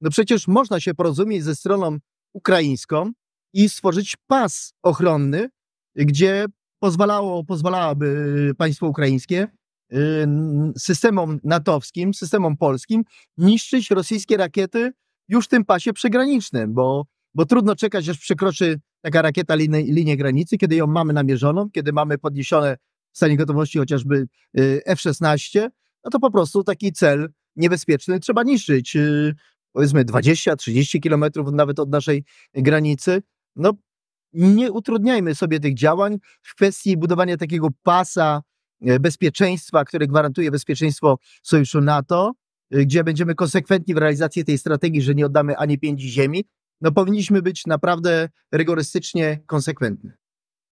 No przecież można się porozumieć ze stroną ukraińską i stworzyć pas ochronny, gdzie pozwalało, pozwalałaby y, państwo ukraińskie y, systemom natowskim, systemom polskim niszczyć rosyjskie rakiety już w tym pasie przygranicznym, bo, bo trudno czekać, aż przekroczy taka rakieta linię, linię granicy, kiedy ją mamy namierzoną, kiedy mamy podniesione w stanie gotowości chociażby y, F-16, no to po prostu taki cel niebezpieczny trzeba niszczyć powiedzmy 20-30 kilometrów nawet od naszej granicy, no nie utrudniajmy sobie tych działań w kwestii budowania takiego pasa e, bezpieczeństwa, które gwarantuje bezpieczeństwo sojuszu NATO, e, gdzie będziemy konsekwentni w realizacji tej strategii, że nie oddamy ani pięć ziemi, no powinniśmy być naprawdę rygorystycznie konsekwentni.